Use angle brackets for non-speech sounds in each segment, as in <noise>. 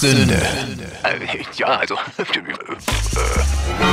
Sünde. Äh, ja, also. <laughs> Äh, äh,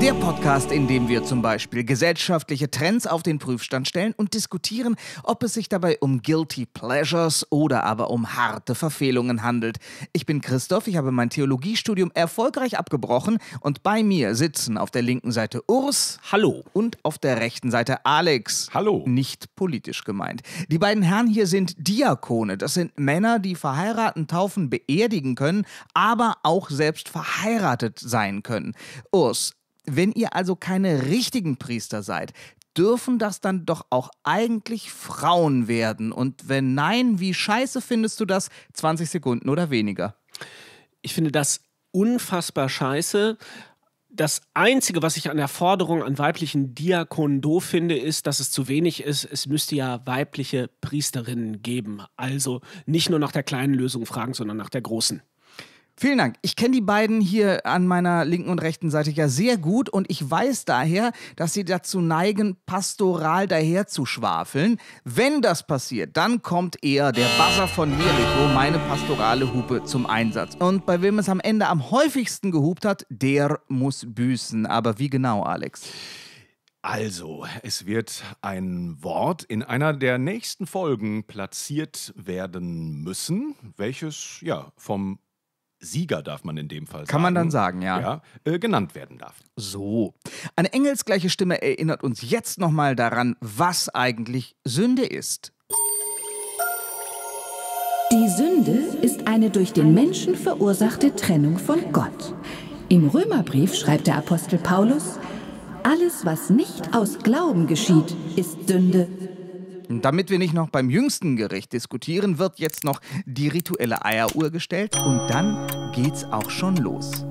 der Podcast, in dem wir zum Beispiel gesellschaftliche Trends auf den Prüfstand stellen und diskutieren, ob es sich dabei um Guilty Pleasures oder aber um harte Verfehlungen handelt. Ich bin Christoph, ich habe mein Theologiestudium erfolgreich abgebrochen und bei mir sitzen auf der linken Seite Urs. Hallo. Und auf der rechten Seite Alex. Hallo. Nicht politisch gemeint. Die beiden Herren hier sind Diakone. Das sind Männer, die verheiraten, taufen, beerdigen können, aber auch selbst verheiratet sein können. Urs, wenn ihr also keine richtigen Priester seid, dürfen das dann doch auch eigentlich Frauen werden? Und wenn nein, wie scheiße findest du das? 20 Sekunden oder weniger. Ich finde das unfassbar scheiße. Das Einzige, was ich an der Forderung an weiblichen Diakonen doof finde, ist, dass es zu wenig ist. Es müsste ja weibliche Priesterinnen geben. Also nicht nur nach der kleinen Lösung fragen, sondern nach der großen. Vielen Dank. Ich kenne die beiden hier an meiner linken und rechten Seite ja sehr gut und ich weiß daher, dass sie dazu neigen, pastoral daherzuschwafeln. Wenn das passiert, dann kommt eher der Buzzer von Jericho, meine pastorale Hupe, zum Einsatz. Und bei wem es am Ende am häufigsten gehupt hat, der muss büßen. Aber wie genau, Alex? Also, es wird ein Wort in einer der nächsten Folgen platziert werden müssen, welches ja vom Sieger darf man in dem Fall Kann sagen. Kann man dann sagen, ja. ja äh, genannt werden darf. So. Eine engelsgleiche Stimme erinnert uns jetzt nochmal daran, was eigentlich Sünde ist. Die Sünde ist eine durch den Menschen verursachte Trennung von Gott. Im Römerbrief schreibt der Apostel Paulus, alles, was nicht aus Glauben geschieht, ist Sünde. Damit wir nicht noch beim jüngsten Gericht diskutieren, wird jetzt noch die rituelle Eieruhr gestellt und dann geht's auch schon los.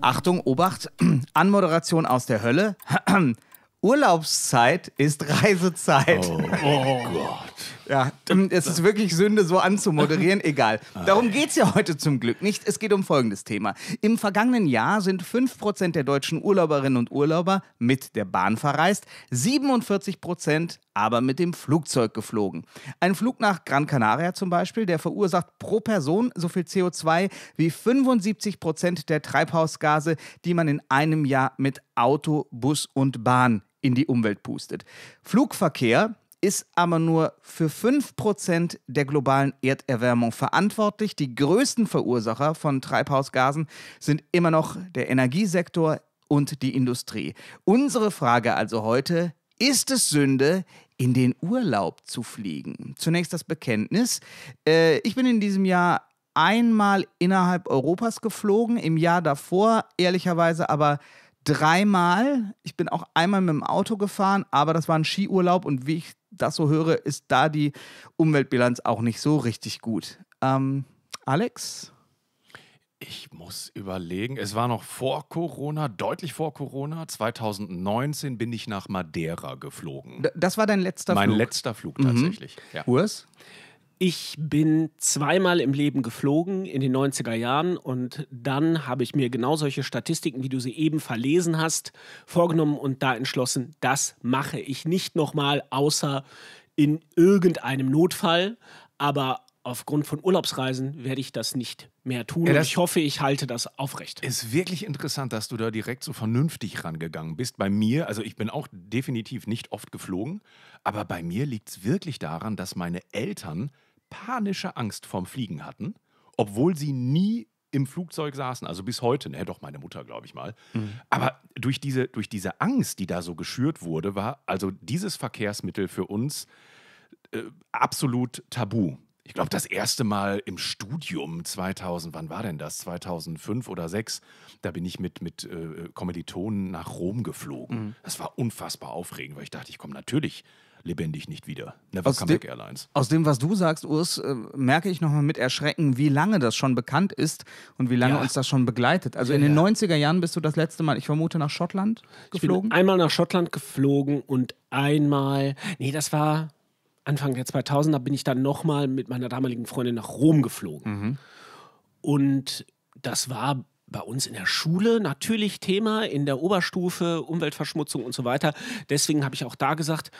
Achtung, Obacht, <clears throat> Anmoderation aus der Hölle. <clears throat> Urlaubszeit ist Reisezeit. Oh, <laughs> oh Gott. Ja, ähm, es ist wirklich Sünde, so anzumoderieren. <laughs> Egal. Ah. Darum geht es ja heute zum Glück nicht. Es geht um folgendes Thema. Im vergangenen Jahr sind 5% der deutschen Urlauberinnen und Urlauber mit der Bahn verreist, 47% aber mit dem Flugzeug geflogen. Ein Flug nach Gran Canaria zum Beispiel, der verursacht pro Person so viel CO2 wie 75% der Treibhausgase, die man in einem Jahr mit Auto, Bus und Bahn in die Umwelt pustet. Flugverkehr ist aber nur für 5% der globalen Erderwärmung verantwortlich. Die größten Verursacher von Treibhausgasen sind immer noch der Energiesektor und die Industrie. Unsere Frage also heute, ist es Sünde, in den Urlaub zu fliegen? Zunächst das Bekenntnis. Äh, ich bin in diesem Jahr einmal innerhalb Europas geflogen, im Jahr davor ehrlicherweise aber dreimal. Ich bin auch einmal mit dem Auto gefahren, aber das war ein Skiurlaub und wie ich das so höre, ist da die Umweltbilanz auch nicht so richtig gut. Ähm, Alex? Ich muss überlegen, es war noch vor Corona, deutlich vor Corona. 2019 bin ich nach Madeira geflogen. D das war dein letzter mein Flug? Mein letzter Flug mhm. tatsächlich. Mhm. Ja. Urs? Ich bin zweimal im Leben geflogen in den 90er Jahren und dann habe ich mir genau solche Statistiken, wie du sie eben verlesen hast, vorgenommen und da entschlossen, das mache ich nicht nochmal, außer in irgendeinem Notfall. Aber aufgrund von Urlaubsreisen werde ich das nicht mehr tun. Ja, ich hoffe, ich halte das aufrecht. Ist wirklich interessant, dass du da direkt so vernünftig rangegangen bist. Bei mir, also ich bin auch definitiv nicht oft geflogen, aber bei mir liegt es wirklich daran, dass meine Eltern panische Angst vorm Fliegen hatten, obwohl sie nie im Flugzeug saßen, also bis heute, ne, doch meine Mutter, glaube ich mal. Mhm. Aber durch diese, durch diese Angst, die da so geschürt wurde, war also dieses Verkehrsmittel für uns äh, absolut tabu. Ich glaube, das erste Mal im Studium 2000, wann war denn das? 2005 oder 6, da bin ich mit, mit äh, Kommilitonen nach Rom geflogen. Mhm. Das war unfassbar aufregend, weil ich dachte, ich komme natürlich lebendig nicht wieder. Never aus Comeback Airlines. Aus dem, was du sagst, Urs, äh, merke ich nochmal mit Erschrecken, wie lange das schon bekannt ist und wie lange ja. uns das schon begleitet. Also ja, in den ja. 90er Jahren bist du das letzte Mal, ich vermute, nach Schottland geflogen? Ich bin einmal nach Schottland geflogen und einmal, nee, das war Anfang der 2000er, bin ich dann nochmal mit meiner damaligen Freundin nach Rom geflogen. Mhm. Und das war bei uns in der Schule natürlich Thema, in der Oberstufe, Umweltverschmutzung und so weiter. Deswegen habe ich auch da gesagt,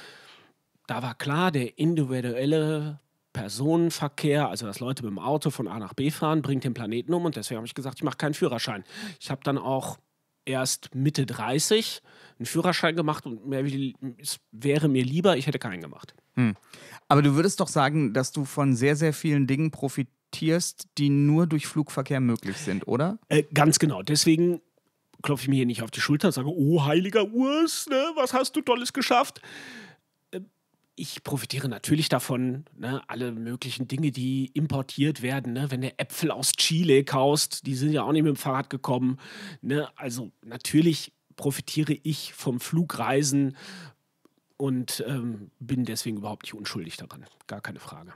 da war klar, der individuelle Personenverkehr, also dass Leute mit dem Auto von A nach B fahren, bringt den Planeten um und deswegen habe ich gesagt, ich mache keinen Führerschein. Ich habe dann auch erst Mitte 30 einen Führerschein gemacht und mehr es wäre mir lieber, ich hätte keinen gemacht. Hm. Aber du würdest doch sagen, dass du von sehr, sehr vielen Dingen profitierst, die nur durch Flugverkehr möglich sind, oder? Äh, ganz genau. Deswegen klopfe ich mir hier nicht auf die Schulter und sage, oh heiliger Urs, ne, was hast du Tolles geschafft? ich profitiere natürlich davon, ne, alle möglichen Dinge, die importiert werden. Ne, wenn du Äpfel aus Chile kaust, die sind ja auch nicht mit dem Fahrrad gekommen. Ne, also natürlich profitiere ich vom Flugreisen und ähm, bin deswegen überhaupt nicht unschuldig daran. Gar keine Frage.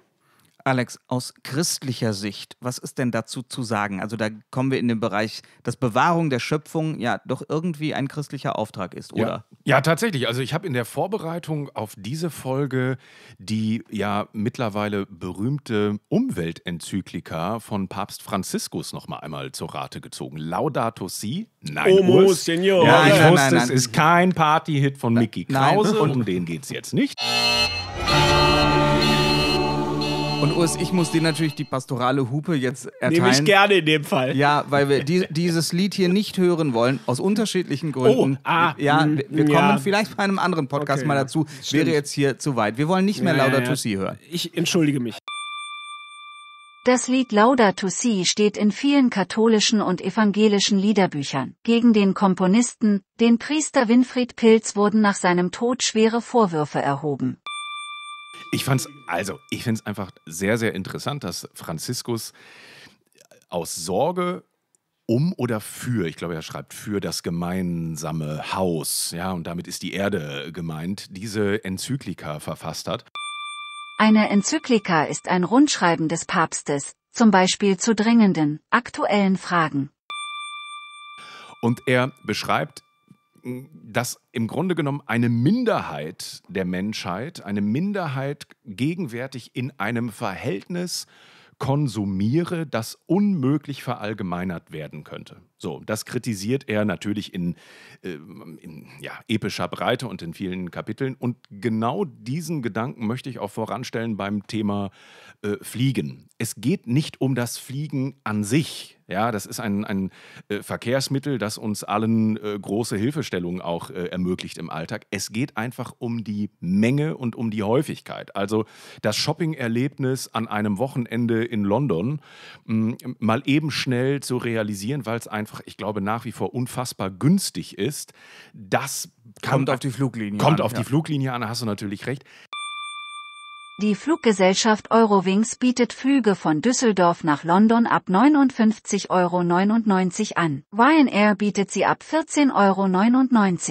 Alex, aus christlicher Sicht, was ist denn dazu zu sagen? Also da kommen wir in den Bereich, dass Bewahrung der Schöpfung ja doch irgendwie ein christlicher Auftrag ist, oder? Ja, ja tatsächlich. Also ich habe in der Vorbereitung auf diese Folge die ja mittlerweile berühmte Umweltenzyklika von Papst Franziskus noch mal einmal zur Rate gezogen. Laudato Si. Nein, Omo, Senor. Ja, ich nein, wusste, nein, nein, es ist kein Partyhit von Mickey Krause und <laughs> um den geht es jetzt nicht. Und Urs, ich muss dir natürlich die pastorale Hupe jetzt erteilen. Nehme ich gerne in dem Fall. Ja, weil wir die, dieses Lied hier nicht hören wollen, aus unterschiedlichen Gründen. Oh, ah, ja, hm, wir, kommen ja. vielleicht bei einem anderen Podcast okay, mal dazu. Stimmt. Wäre jetzt hier zu weit. Wir wollen nicht mehr Lauda Laudato Si hören. Ich entschuldige mich. Das Lied Laudato Si steht in vielen katholischen und evangelischen Liederbüchern. Gegen den Komponisten, den Priester Winfried Pilz wurden nach seinem Tod schwere Vorwürfe erhoben. Ich fand's, also, ich finde es einfach sehr, sehr interessant, dass Franziskus aus Sorge um oder für, ich glaube, er schreibt für das gemeinsame Haus, ja, und damit ist die Erde gemeint, diese Enzyklika verfasst hat. Eine Enzyklika ist ein Rundschreiben des Papstes, zum Beispiel zu dringenden, aktuellen Fragen. Und er beschreibt dass im Grunde genommen eine Minderheit der Menschheit, eine Minderheit gegenwärtig in einem Verhältnis konsumiere, das unmöglich verallgemeinert werden könnte. So, das kritisiert er natürlich in, äh, in ja, epischer Breite und in vielen Kapiteln. Und genau diesen Gedanken möchte ich auch voranstellen beim Thema äh, Fliegen. Es geht nicht um das Fliegen an sich, ja, das ist ein, ein äh, Verkehrsmittel, das uns allen äh, große Hilfestellungen auch äh, ermöglicht im Alltag. Es geht einfach um die Menge und um die Häufigkeit. Also das Shopping-Erlebnis an einem Wochenende in London hm, mal eben schnell zu realisieren, weil es einfach, ich glaube, nach wie vor unfassbar günstig ist. Das kommt auf die Fluglinie kommt an. Kommt auf ja. die Fluglinie an, da hast du natürlich recht. Die Fluggesellschaft Eurowings bietet Flüge von Düsseldorf nach London ab 59,99 Euro an. Ryanair bietet sie ab 14,99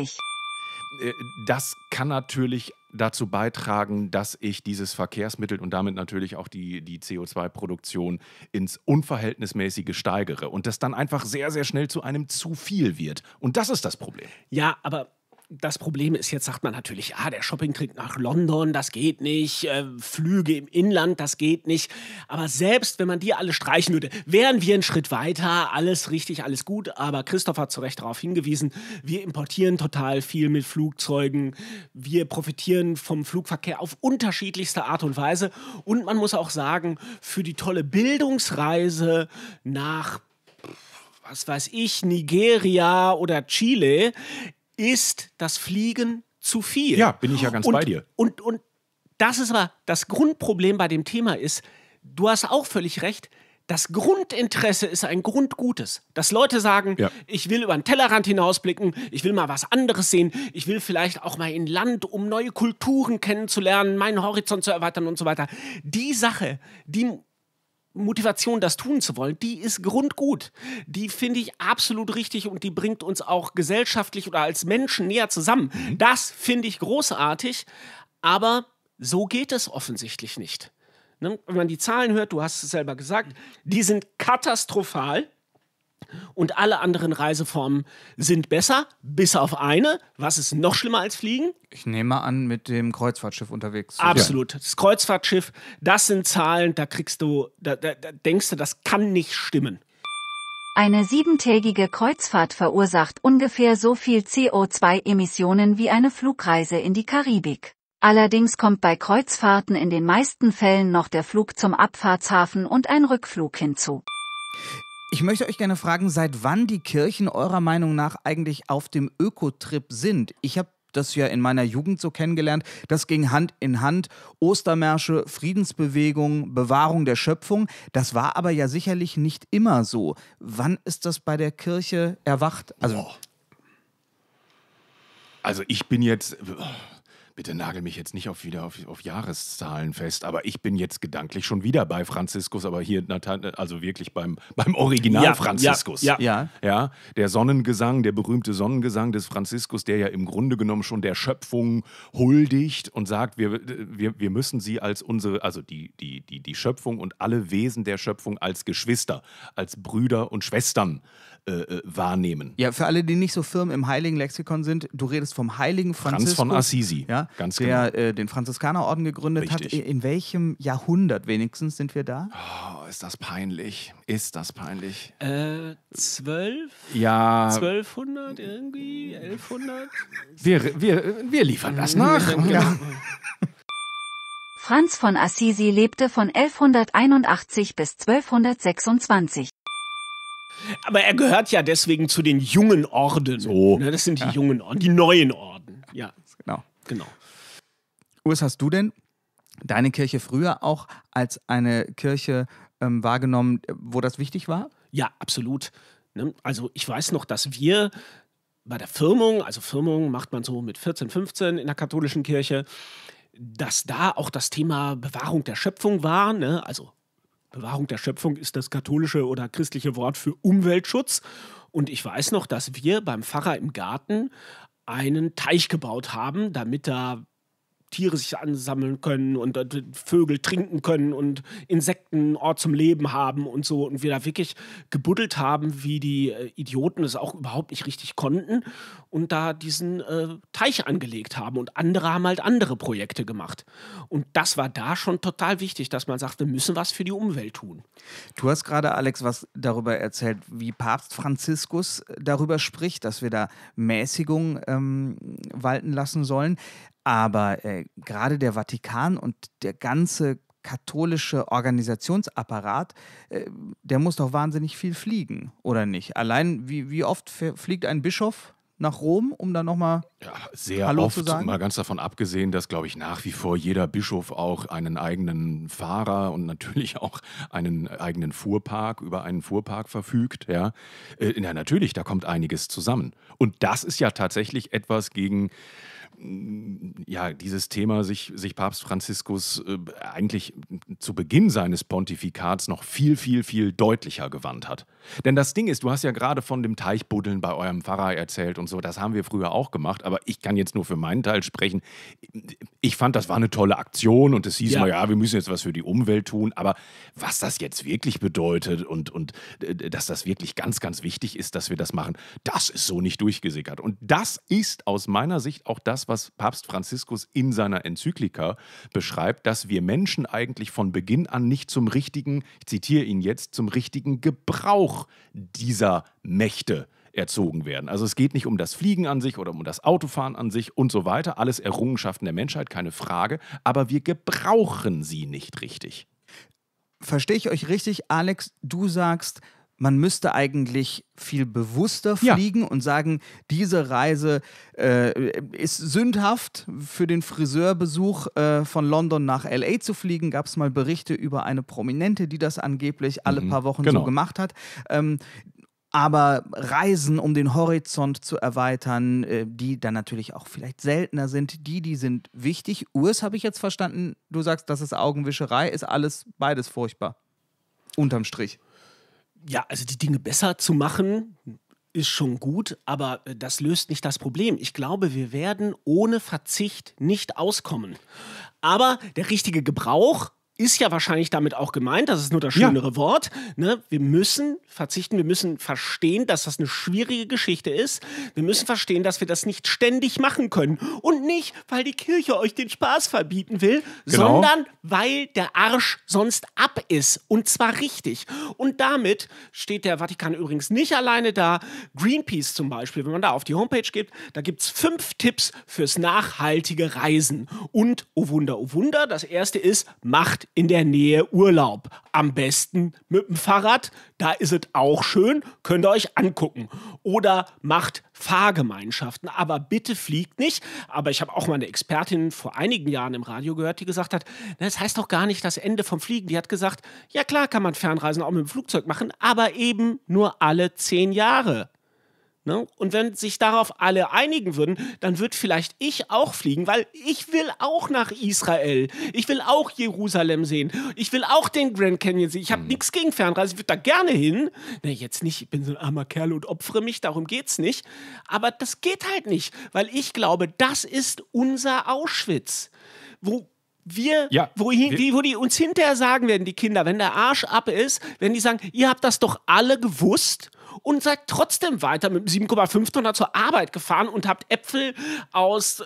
Euro. Äh, das kann natürlich dazu beitragen, dass ich dieses Verkehrsmittel und damit natürlich auch die, die CO2-Produktion ins Unverhältnismäßige steigere und das dann einfach sehr, sehr schnell zu einem zu viel wird. Und das ist das Problem. Ja, aber das Problem ist, jetzt sagt man natürlich, ah, der Shoppingkrieg nach London, das geht nicht, äh, Flüge im Inland, das geht nicht. Aber selbst wenn man die alle streichen würde, wären wir einen Schritt weiter, alles richtig, alles gut. Aber Christoph hat zu Recht darauf hingewiesen, wir importieren total viel mit Flugzeugen, wir profitieren vom Flugverkehr auf unterschiedlichste Art und Weise. Und man muss auch sagen, für die tolle Bildungsreise nach was weiß ich, Nigeria oder Chile, ist das Fliegen zu viel. Ja, bin ich ja ganz und, bei dir. Und, und das ist aber das Grundproblem bei dem Thema ist, du hast auch völlig recht, das Grundinteresse ist ein Grundgutes. Dass Leute sagen, ja. ich will über den Tellerrand hinausblicken, ich will mal was anderes sehen, ich will vielleicht auch mal in Land, um neue Kulturen kennenzulernen, meinen Horizont zu erweitern und so weiter. Die Sache, die Motivation, das tun zu wollen, die ist grundgut. Die finde ich absolut richtig und die bringt uns auch gesellschaftlich oder als Menschen näher zusammen. Mhm. Das finde ich großartig, aber so geht es offensichtlich nicht. Ne? Wenn man die Zahlen hört, du hast es selber gesagt, die sind katastrophal. Und alle anderen Reiseformen sind besser, bis auf eine. Was ist noch schlimmer als Fliegen? Ich nehme an, mit dem Kreuzfahrtschiff unterwegs. Absolut. Das Kreuzfahrtschiff, das sind Zahlen, da kriegst du, da, da, da denkst du, das kann nicht stimmen. Eine siebentägige Kreuzfahrt verursacht ungefähr so viel CO2-Emissionen wie eine Flugreise in die Karibik. Allerdings kommt bei Kreuzfahrten in den meisten Fällen noch der Flug zum Abfahrtshafen und ein Rückflug hinzu. Ich möchte euch gerne fragen, seit wann die Kirchen eurer Meinung nach eigentlich auf dem Ökotrip sind. Ich habe das ja in meiner Jugend so kennengelernt. Das ging Hand in Hand. Ostermärsche, Friedensbewegung, Bewahrung der Schöpfung. Das war aber ja sicherlich nicht immer so. Wann ist das bei der Kirche erwacht? Also, also ich bin jetzt Bitte nagel mich jetzt nicht auf wieder auf, auf Jahreszahlen fest, aber ich bin jetzt gedanklich schon wieder bei Franziskus, aber hier also wirklich beim, <laughs> beim Original ja, Franziskus. Ja, ja, ja. Der Sonnengesang, der berühmte Sonnengesang des Franziskus, der ja im Grunde genommen schon der Schöpfung huldigt und sagt, wir, wir, wir müssen sie als unsere, also die, die, die, die Schöpfung und alle Wesen der Schöpfung als Geschwister, als Brüder und Schwestern äh, äh wahrnehmen. Ja, für alle, die nicht so firm im Heiligen Lexikon sind, du redest vom Heiligen Franziskus. Franz von Assisi. Ja, ja, Ganz der genau. äh, den Franziskanerorden gegründet Richtig. hat. In welchem Jahrhundert wenigstens sind wir da? Oh, ist das peinlich. Ist das peinlich. Äh, zwölf? Ja. 1200 irgendwie? 1100? Wir, wir, wir liefern das mhm. nach. Ja. <laughs> Genau. Franz von Assisi lebte von 1181 bis 1226. Aber er gehört ja deswegen zu den jungen Orden. So. Ne, das sind die ja. jungen Orden, die neuen Orden. Ja, genau. Genau. Urs, hast du denn deine Kirche früher auch als eine Kirche ähm, wahrgenommen, wo das wichtig war? Ja, absolut. Ne? Also ich weiß noch, dass wir bei der Firmung, also Firmung macht man so mit 14, 15 in der katholischen Kirche, dass da auch das Thema Bewahrung der Schöpfung war. Ne? Also Bewahrung der Schöpfung ist das katholische oder christliche Wort für Umweltschutz. Und ich weiß noch, dass wir beim Pfarrer im Garten einen Teich gebaut haben, damit da Tiere sich ansammeln können und Vögel trinken können und Insekten einen Ort zum Leben haben und so und wir da wirklich gebuddelt haben, wie die äh, Idioten es auch überhaupt nicht richtig konnten und da diesen äh, Teich angelegt haben und andere haben halt andere Projekte gemacht. Und das war da schon total wichtig, dass man sagt, wir müssen was für die Umwelt tun. Du hast gerade, Alex, was darüber erzählt, wie Papst Franziskus darüber spricht, dass wir da Mäßigung ähm, walten lassen sollen. Aber äh, gerade der Vatikan und der ganze katholische Organisationsapparat, äh, der muss doch wahnsinnig viel fliegen, oder nicht? Allein, wie, wie oft fliegt ein Bischof nach Rom, um dann nochmal ja, sehr Hallo oft, zu sagen? Mal ganz davon abgesehen, dass, glaube ich, nach wie vor jeder Bischof auch einen eigenen Fahrer und natürlich <laughs> auch einen eigenen Fuhrpark, über einen Fuhrpark verfügt. Ja, äh, ja natürlich, da kommt einiges zusammen. Und das ist ja tatsächlich etwas gegen ja, dieses Thema sich, sich Papst Franziskus äh, eigentlich zu Beginn seines Pontifikats noch viel, viel, viel deutlicher gewandt hat. Denn das Ding ist, du hast ja gerade von dem Teichbuddeln bei eurem Pfarrer erzählt und so, das haben wir früher auch gemacht, aber ich kann jetzt nur für meinen Teil sprechen ich fand, das war eine tolle Aktion und es hieß ja. mal, ja, wir müssen jetzt was für die Umwelt tun. Aber was das jetzt wirklich bedeutet und, und äh, dass das wirklich ganz, ganz wichtig ist, dass wir das machen, das ist so nicht durchgesickert. Und das ist aus meiner Sicht auch das, was Papst Franziskus in seiner Enzyklika beschreibt, dass wir Menschen eigentlich von Beginn an nicht zum richtigen, ich zitiere ihn jetzt, zum richtigen Gebrauch dieser Mächte erzogen werden. Also es geht nicht um das Fliegen an sich oder um das Autofahren an sich und so weiter. Alles Errungenschaften der Menschheit, keine Frage. Aber wir gebrauchen sie nicht richtig. Verstehe ich euch richtig, Alex? Du sagst, man müsste eigentlich viel bewusster fliegen ja. und sagen, diese Reise äh, ist sündhaft. Für den Friseurbesuch äh, von London nach LA zu fliegen, gab es mal Berichte über eine Prominente, die das angeblich alle mhm. paar Wochen genau. so gemacht hat. Ähm, aber Reisen, um den Horizont zu erweitern, äh, die dann natürlich auch vielleicht seltener sind, die, die sind wichtig. Urs, habe ich jetzt verstanden, du sagst, das ist Augenwischerei, ist alles beides furchtbar. Unterm Strich. Ja, also die Dinge besser zu machen, ist schon gut, aber äh, das löst nicht das Problem. Ich glaube, wir werden ohne Verzicht nicht auskommen. Aber der richtige Gebrauch ist ja wahrscheinlich damit auch gemeint, das ist nur das schönere ja. Wort. Ne? Wir müssen verzichten, wir müssen verstehen, dass das eine schwierige Geschichte ist. Wir müssen verstehen, dass wir das nicht ständig machen können. Und nicht, weil die Kirche euch den Spaß verbieten will, genau. sondern weil der Arsch sonst ab ist. Und zwar richtig. Und damit steht der Vatikan übrigens nicht alleine da. Greenpeace zum Beispiel, wenn man da auf die Homepage geht, da gibt es fünf Tipps fürs nachhaltige Reisen. Und, oh Wunder, oh Wunder, das erste ist, macht in der Nähe Urlaub. Am besten mit dem Fahrrad, da ist es auch schön, könnt ihr euch angucken. Oder macht Fahrgemeinschaften, aber bitte fliegt nicht. Aber ich habe auch mal eine Expertin vor einigen Jahren im Radio gehört, die gesagt hat, das heißt doch gar nicht das Ende vom Fliegen. Die hat gesagt, ja klar kann man Fernreisen auch mit dem Flugzeug machen, aber eben nur alle zehn Jahre. Ne? Und wenn sich darauf alle einigen würden, dann würde vielleicht ich auch fliegen, weil ich will auch nach Israel. Ich will auch Jerusalem sehen. Ich will auch den Grand Canyon sehen. Ich habe mhm. nichts gegen Fernreise. Ich würde da gerne hin. Ne, jetzt nicht. Ich bin so ein armer Kerl und opfere mich. Darum geht es nicht. Aber das geht halt nicht, weil ich glaube, das ist unser Auschwitz. Wo, wir, ja, wohin, wir, wo die uns hinterher sagen werden, die Kinder, wenn der Arsch ab ist, wenn die sagen, ihr habt das doch alle gewusst und seid trotzdem weiter mit einem 7,5 Tonner zur Arbeit gefahren und habt Äpfel aus äh,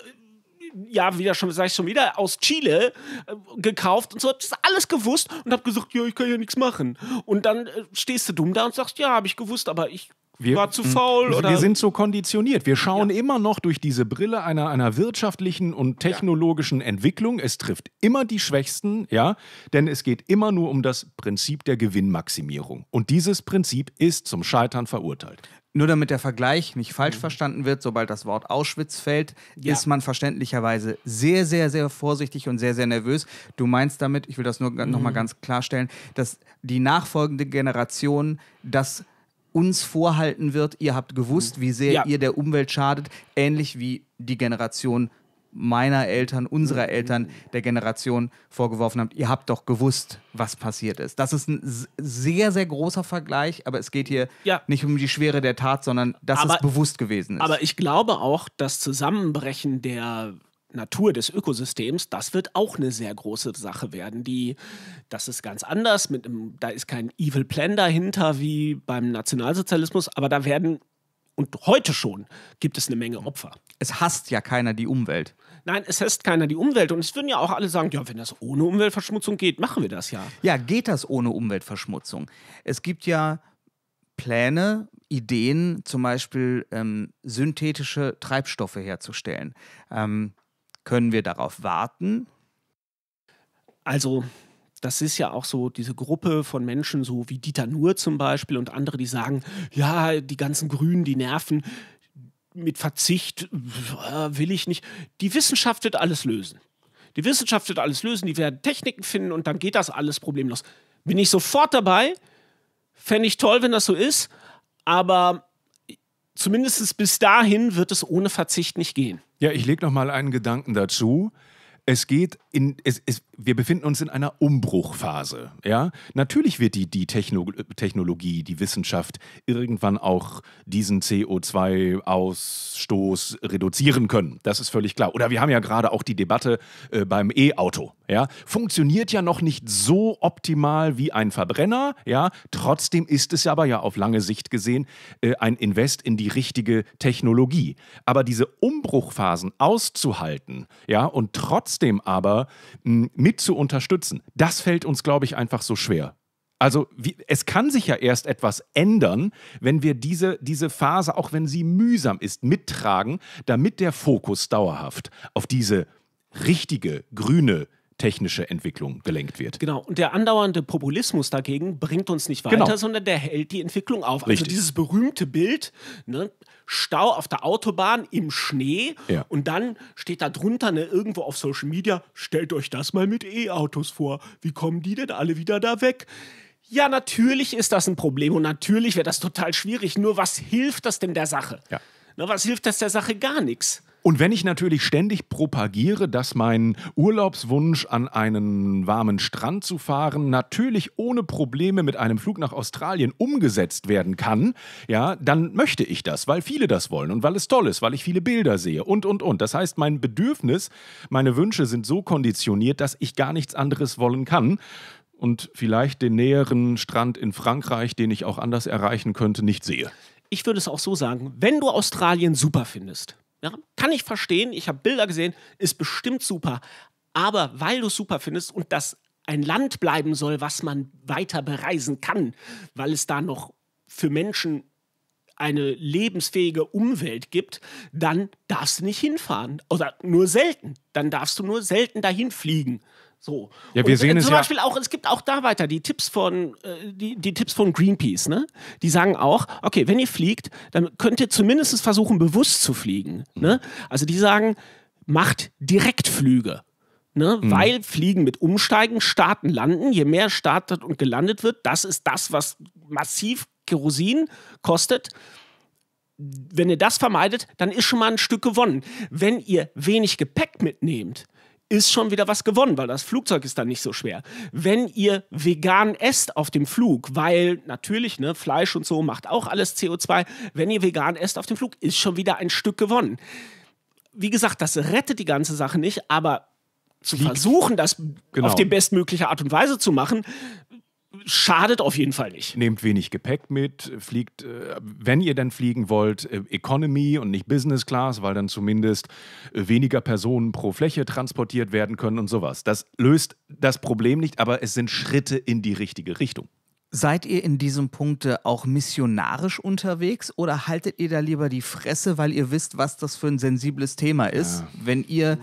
ja, wieder schon, sag ich schon wieder, aus Chile äh, gekauft und so, hab das alles gewusst und habt gesagt, ja, ich kann ja nichts machen. Und dann äh, stehst du dumm da und sagst, ja, habe ich gewusst, aber ich wir, war zu faul oder. Wir sind so konditioniert. Wir schauen ja. immer noch durch diese Brille einer, einer wirtschaftlichen und technologischen ja. Entwicklung. Es trifft immer die Schwächsten, ja, denn es geht immer nur um das Prinzip der Gewinnmaximierung. Und dieses Prinzip ist zum Scheitern verurteilt. Nur damit der Vergleich nicht falsch mhm. verstanden wird, sobald das Wort Auschwitz fällt, ja. ist man verständlicherweise sehr, sehr, sehr vorsichtig und sehr, sehr nervös. Du meinst damit, ich will das nur mhm. nochmal ganz klarstellen, dass die nachfolgende Generation das uns vorhalten wird, ihr habt gewusst, wie sehr ja. ihr der Umwelt schadet, ähnlich wie die Generation meiner Eltern, unserer Eltern, der Generation vorgeworfen habt, ihr habt doch gewusst, was passiert ist. Das ist ein sehr, sehr großer Vergleich, aber es geht hier ja. nicht um die Schwere der Tat, sondern dass aber, es bewusst gewesen ist. Aber ich glaube auch, das Zusammenbrechen der Natur des Ökosystems, das wird auch eine sehr große Sache werden. Die, das ist ganz anders, mit einem, da ist kein Evil Plan dahinter wie beim Nationalsozialismus, aber da werden, und heute schon, gibt es eine Menge Opfer. Es hasst ja keiner die Umwelt. Nein, es hasst keiner die Umwelt. Und es würden ja auch alle sagen, ja, wenn das ohne Umweltverschmutzung geht, machen wir das ja. Ja, geht das ohne Umweltverschmutzung? Es gibt ja Pläne, Ideen, zum Beispiel ähm, synthetische Treibstoffe herzustellen. Ähm, können wir darauf warten? Also, das ist ja auch so diese Gruppe von Menschen, so wie Dieter Nuhr zum Beispiel und andere, die sagen, ja, die ganzen Grünen, die nerven, mit Verzicht äh, will ich nicht. Die Wissenschaft wird alles lösen. Die Wissenschaft wird alles lösen, die werden Techniken finden und dann geht das alles problemlos. Bin ich sofort dabei, fände ich toll, wenn das so ist, aber zumindest bis dahin wird es ohne Verzicht nicht gehen. Ja, ich lege noch mal einen Gedanken dazu. Es geht in, es, es, wir befinden uns in einer Umbruchphase. Ja? Natürlich wird die, die Techno Technologie, die Wissenschaft irgendwann auch diesen CO2-Ausstoß reduzieren können. Das ist völlig klar. Oder wir haben ja gerade auch die Debatte äh, beim E-Auto. Ja, funktioniert ja noch nicht so optimal wie ein Verbrenner. Ja, trotzdem ist es aber ja auf lange Sicht gesehen äh, ein Invest in die richtige Technologie. Aber diese Umbruchphasen auszuhalten, ja, und trotzdem aber mh, hm, mit zu unterstützen, das fällt uns, glaube ich, einfach so schwer. Also wie, es kann sich ja erst etwas ändern, wenn wir diese, diese Phase, auch wenn sie mühsam ist, mittragen, damit der Fokus dauerhaft auf diese richtige grüne technische Entwicklung gelenkt wird. Genau. Und der andauernde Populismus dagegen bringt uns nicht weiter, genau. sondern der hält die Entwicklung auf. Also Richtig. Also dieses berühmte Bild, ne? Stau auf der Autobahn im Schnee ja. und dann steht da drunter ne, irgendwo auf Social Media, stellt euch das mal mit E-Autos vor. Wie kommen die denn alle wieder da weg? Ja, natürlich ist das ein Problem und natürlich wäre das total schwierig. Nur was hilft das denn der Sache? Ja. Na, ne, was hilft das der Sache? Gar nichts. Und wenn ich natürlich ständig propagiere, dass mein Urlaubswunsch an einen warmen Strand zu fahren natürlich ohne Probleme mit einem Flug nach Australien umgesetzt werden kann, ja, dann möchte ich das, weil viele das wollen und weil es toll ist, weil ich viele Bilder sehe und und und. Das heißt, mein Bedürfnis, meine Wünsche sind so konditioniert, dass ich gar nichts anderes wollen kann und vielleicht den näheren Strand in Frankreich, den ich auch anders erreichen könnte, nicht sehe. Ich würde es auch so sagen, wenn du Australien super findest, ja, kann ich verstehen, ich habe Bilder gesehen, ist bestimmt super. Aber weil du es super findest und das ein Land bleiben soll, was man weiter bereisen kann, weil es da noch für Menschen eine lebensfähige Umwelt gibt, dann darfst du nicht hinfahren. Oder nur selten. Dann darfst du nur selten dahin fliegen. So. Ja, wir und, äh, sehen und, es zum Beispiel ja auch, es gibt auch da weiter die Tipps von, äh, die, die Tipps von Greenpeace, ne? Die sagen auch, okay, wenn ihr fliegt, dann könnt ihr zumindest versuchen, bewusst zu fliegen. Ne? Mhm. Ne? Also die sagen, macht Direktflüge. Ne? Mhm. Weil Fliegen mit Umsteigen, Starten, Landen, je mehr startet und gelandet wird, das ist das, was massiv Kerosin kostet wenn ihr das vermeidet, dann ist schon mal ein Stück gewonnen. Wenn ihr wenig Gepäck mitnehmt, ist schon wieder was gewonnen, weil das Flugzeug ist dann nicht so schwer. Wenn ihr vegan esst auf dem Flug, weil natürlich, ne, Fleisch und so macht auch alles CO2, wenn ihr vegan esst auf dem Flug, ist schon wieder ein Stück gewonnen. Wie gesagt, das rettet die ganze Sache nicht, aber zu Liegt. versuchen, das genau. auf die bestmögliche Art und Weise zu machen, schadet auf jeden Fall nicht. Nehmt wenig Gepäck mit, fliegt, äh, wenn ihr denn fliegen wollt, äh, Economy und nicht Business Class, weil dann zumindest äh, weniger Personen pro Fläche transportiert werden können und sowas. Das löst das Problem nicht, aber es sind Schritte in die richtige Richtung. Seid ihr in diesem Punkt auch missionarisch unterwegs oder haltet ihr da lieber die Fresse, weil ihr wisst, was das für ein sensibles Thema ist, ja. wenn ihr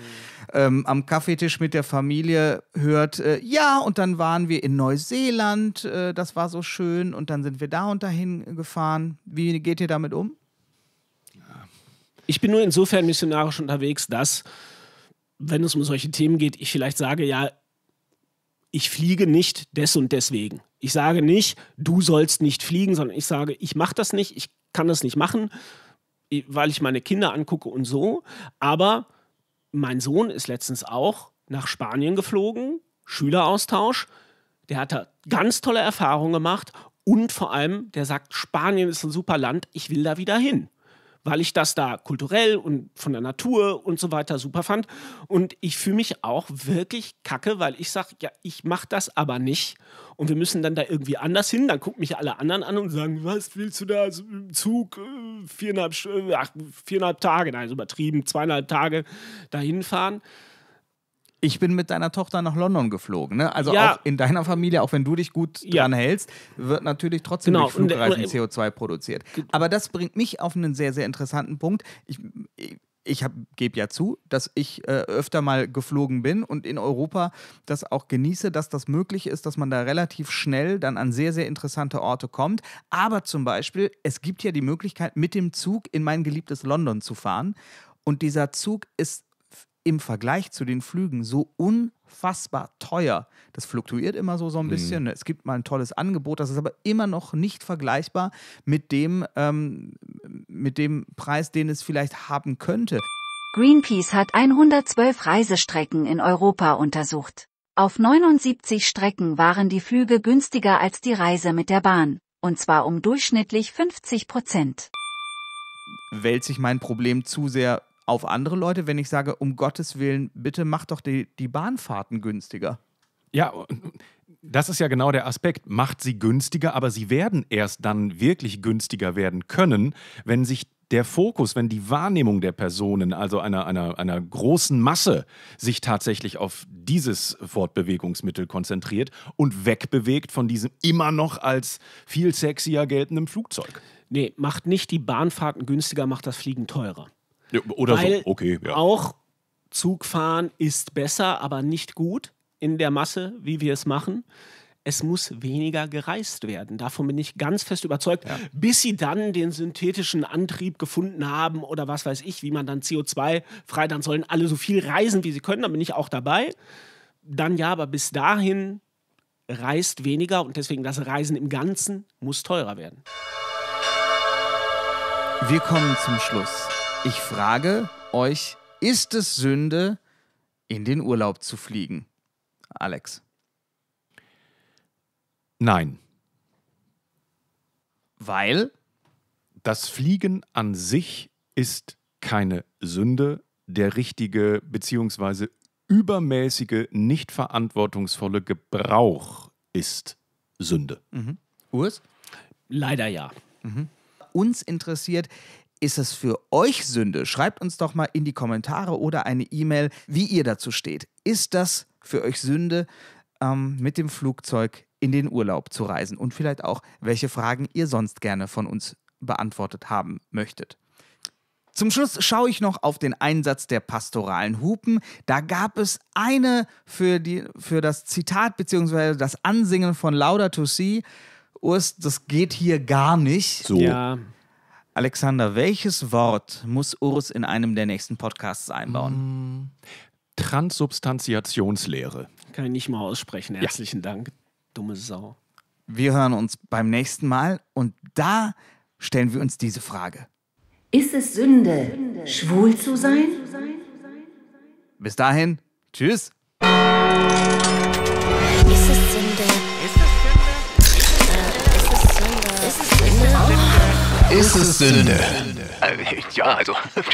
ähm, am Kaffeetisch mit der Familie hört, äh, ja, und dann waren wir in Neuseeland, äh, das war so schön, und dann sind wir da und dahin gefahren. Wie geht ihr damit um? Ich bin nur insofern missionarisch unterwegs, dass, wenn es um solche Themen geht, ich vielleicht sage, ja, ich fliege nicht des und deswegen. Ich sage nicht, du sollst nicht fliegen, sondern ich sage, ich mache das nicht, ich kann das nicht machen, weil ich meine Kinder angucke und so. Aber mein Sohn ist letztens auch nach Spanien geflogen, Schüleraustausch. Der hat da ganz tolle Erfahrungen gemacht und vor allem, der sagt, Spanien ist ein super Land, ich will da wieder hin weil ich das da kulturell und von der Natur und so weiter super fand. Und ich fühle mich auch wirklich kacke, weil ich sage, ja, ich mache das aber nicht. Und wir müssen dann da irgendwie anders hin. Dann gucken mich alle anderen an und sagen, was willst du da? Im Zug äh, viereinhalb, äh, ach, viereinhalb Tage, nein, ist übertrieben, zweieinhalb Tage dahin fahren ich bin mit deiner Tochter nach London geflogen. Ne? Also ja. auch in deiner Familie, auch wenn du dich gut ja. dran hältst, wird natürlich trotzdem genau. durch Flugreisen CO2 produziert. Aber das bringt mich auf einen sehr, sehr interessanten Punkt. Ich, ich gebe ja zu, dass ich äh, öfter mal geflogen bin und in Europa das auch genieße, dass das möglich ist, dass man da relativ schnell dann an sehr, sehr interessante Orte kommt. Aber zum Beispiel, es gibt ja die Möglichkeit, mit dem Zug in mein geliebtes London zu fahren. Und dieser Zug ist im Vergleich zu den Flügen so unfassbar teuer. Das fluktuiert immer so, so ein mhm. bisschen. Es gibt mal ein tolles Angebot, das ist aber immer noch nicht vergleichbar mit dem, ähm, mit dem Preis, den es vielleicht haben könnte. Greenpeace hat 112 Reisestrecken in Europa untersucht. Auf 79 Strecken waren die Flüge günstiger als die Reise mit der Bahn, und zwar um durchschnittlich 50 Prozent. Wälzt sich mein Problem zu sehr auf andere Leute, wenn ich sage, um Gottes Willen, bitte mach doch die, die Bahnfahrten günstiger. Ja, das ist ja genau der Aspekt. Macht sie günstiger, aber sie werden erst dann wirklich günstiger werden können, wenn sich der Fokus, wenn die Wahrnehmung der Personen, also einer, einer, einer großen Masse, sich tatsächlich auf dieses Fortbewegungsmittel konzentriert und wegbewegt von diesem immer noch als viel sexier geltenden Flugzeug. Nee, macht nicht die Bahnfahrten günstiger, macht das Fliegen teurer. Ja, oder Weil so, okay. Ja. Auch Zugfahren ist besser, aber nicht gut in der Masse, wie wir es machen. Es muss weniger gereist werden. Davon bin ich ganz fest überzeugt, ja. bis sie dann den synthetischen Antrieb gefunden haben oder was weiß ich, wie man dann CO2 frei, dann sollen alle so viel reisen, wie sie können, dann bin ich auch dabei. Dann ja, aber bis dahin reist weniger und deswegen das Reisen im Ganzen muss teurer werden. Wir kommen zum Schluss. Ich frage euch, ist es Sünde, in den Urlaub zu fliegen? Alex. Nein. Weil? Das Fliegen an sich ist keine Sünde. Der richtige bzw. übermäßige, nicht verantwortungsvolle Gebrauch ist Sünde. Mhm. Urs? Leider ja. Mhm. Uns interessiert, ist es für euch Sünde? Schreibt uns doch mal in die Kommentare oder eine E-Mail, wie ihr dazu steht. Ist das für euch Sünde, ähm, mit dem Flugzeug in den Urlaub zu reisen? Und vielleicht auch, welche Fragen ihr sonst gerne von uns beantwortet haben möchtet. Zum Schluss schaue ich noch auf den Einsatz der pastoralen Hupen. Da gab es eine für, die, für das Zitat bzw. das Ansingen von Lauda to See. Urs, das geht hier gar nicht. So. Ja. Alexander, welches Wort muss Urs in einem der nächsten Podcasts einbauen? Hm, Transsubstantiationslehre. Kann ich nicht mal aussprechen. Herzlichen ja. Dank. Dumme Sau. Wir hören uns beim nächsten Mal und da stellen wir uns diese Frage. Ist es Sünde, schwul zu sein? Bis dahin, tschüss. Ist es Sünde? Ist es Sünde? Ja, also. Äh.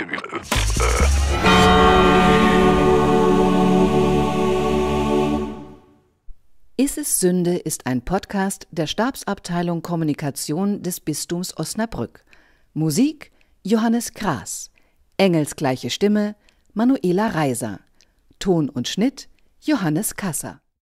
Ist es Sünde ist ein Podcast der Stabsabteilung Kommunikation des Bistums Osnabrück. Musik Johannes Kraas. Engelsgleiche Stimme Manuela Reiser. Ton und Schnitt Johannes Kasser.